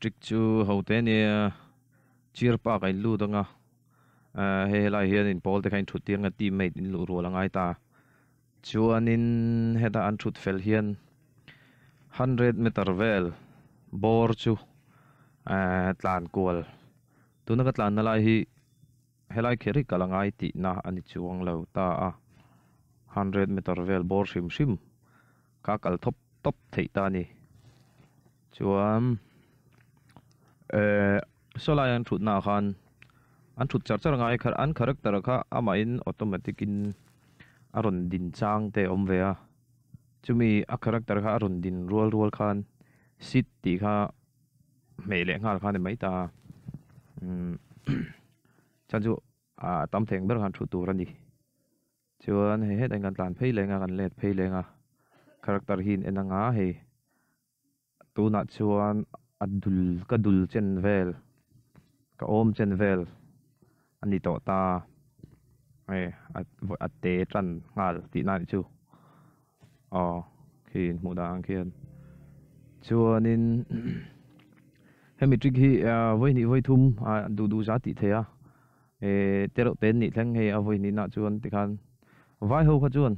trick chu hote ni cheer pa kai lu danga he lai hian in ball cái chút thut tianga teammate in lu ro langai ta chuan in heta anh chút fel hian hundred meter vel bor chu ờ, tlan kol tuna ka tlan nalai hi helai kheri kalangai ti na anh chú chuang vâng lâu ta a ờ. 100 meter well bor shim shim ka kal top top thei ta chú anh เออสลายอันชุดน้าคันอันชุดจัดจ้างไงครันอันขารักตระก่ะอามาอินอัตโนมัติกินอารมณ์ดินจางเตอมเวียจึมีอักขารักตระก่ะอารมณ์ดินรัวรัวขันสิทธิ์ค่ะไม่เลงานขันไม่ตาอืมฉันจูอ่าตั้มแทงเบื้อขันชุดตัวรันดีชวนเฮ็ดงานตานเพลงงานเล็ดเพลงอ่ะคาแรคกตระหินเอ็นงาเฮตัวนัดชวน Adul, Kadul, ka chen vel ka om chen vel ani to ta e at at te tran ngal ti na chu ờ khi mu da ang khian chuan in hemetric hi voi ni voi thum a du du za ti the a e tero ten ni thang he a voi ni na chuan ti khan vai ho kha chuan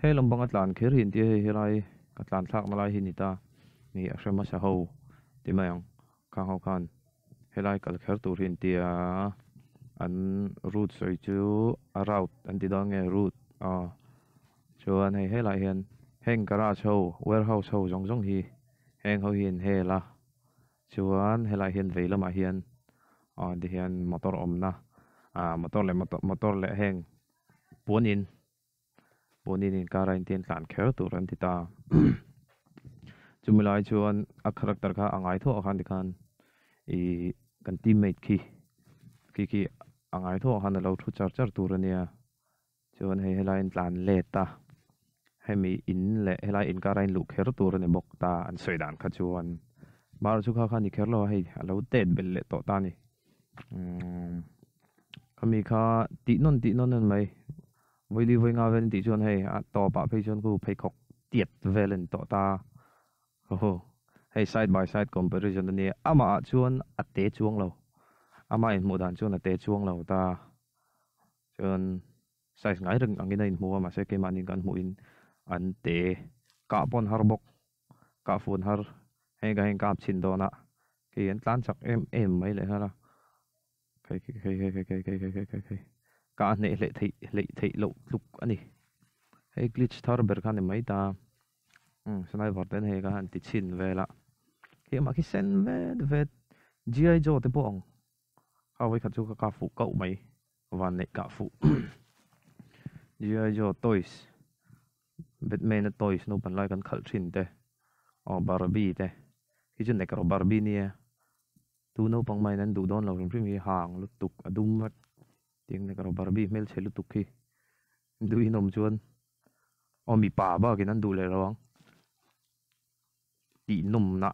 he lombang atlan khir hin ti he helai katlan thak malai hi ni ta ní a sem mas a ho de me an kan ho kan helai kal kertur hin tia an root so chu a raut an ti dang e root a chu an hei helai hian garage ho warehouse ho jong jong hi heng ho hian he la chuan helai hian vei lama hian a de motor om na à motor le motor motor le heng puanin puanin in karain tin tlan kher turan ti ta จุมลายชวนอักขรักตรกาอ่างไงทั่วอาคารดิคันอีกันตีเมดขี้ขี้ีอ่างไงทั่วอาคารเราทุจริตจัดตัวเนี่ยชวนให้ลัยอิน์ลานเลตตาให้มีอินและเฮลนยอินการันลูกเฮรตัวเนี่ยบอกตาอันสวยดานขจวนมาชุกข้าขันอีเคลราให้เราเตดเบลเลตโตตานี่ขามีข้าตีนนตีนนนั่นไหมวิลีวิงาเวนตีชวนให้ต่อปะเพชวนกูเพขขกเตียดเวลนต่อตา ho hei side by side comparison ani ama à chuan a à te chuang lo ama à in mu dan chuan a te chuang lo ta chuan size ngai reng angina in mu ama se ke manin kan mu in an te ka pon har bok ka phun har hei ga heng kap chin dona ke an tan chak em em mai le hala kai kai kai kai kai kai kai kai kai ka ne le thei le thei lo luk ani hei glitch thar ber khan mai ta Ừ, sau um sanai var ten hei ka han ti chin vela hi ma ki sen về, vet gi jo te pawng ha wei khachu ka ka phụ cậu mai và ne cả phụ. gi jo toys batman toys nó pan lại kan khẩu thin te ở barbie Khi chú chu cả barbie nè, tu nó pang mày nan du don là rim rim hi hang lu tuk adum mất. tiếng cả barbie mel che lu tuk hi du inom chuan o mi pa ba ki nan du le rawang ตีนุ่มนะ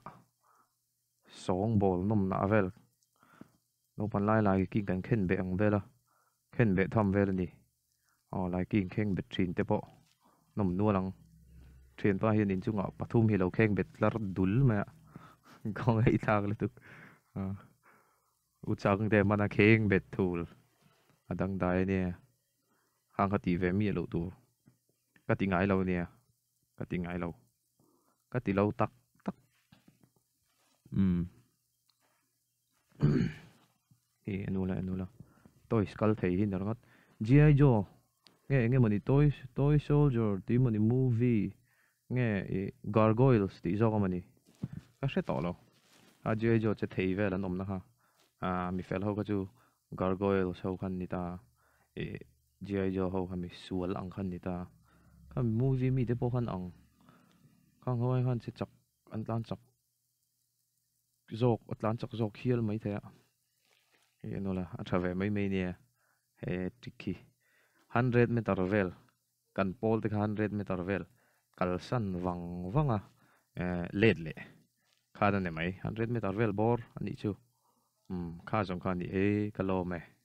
สองบอลนุ่มนะเวลเราปันไล่ลายกิ่งกันเข่นเบงเวละเข่นเบทำเวลนี่อ๋อลายกิ่งเข่งเบทรินเตปะนุ่มนัวลังเทรนป้าเห็นอินจุงอ่ะปทุมเฮเราเข่งเบทลารดุลมาก็ไอ้ทางเลยทุกอุจากังเดมันเข่งเบททูลอดังได้เนี่ยหางคติเวมีเราตัวก็ติงไงเราเนี่ยก็ติงไงเราก็ติเราตัก nô Mm. nô anula anula toys thấy thei đó các, gi Joe, nghe nghe mani toy toy soldier thì mani movie nghe gargoyles thì zo ka mani ka she to lo a à, gi Joe che thấy về la nom nha, à mình phải học cái chú chu gargoyles ho khan ni ta gi Joe ho khan mi sual ang khan ni ta ka movie mình te po khan ang kang ho khan che chak an tan chak zawk atlan chak zawk hial mai thaya he nola athave mai mai ne he tikhi 100 meter vel kan pol te 100 meter vel kal san wang wanga à, eh, led le kha da ne mai 100 meter vel bor ani chu um ừ, kha jong kha ni e kalo me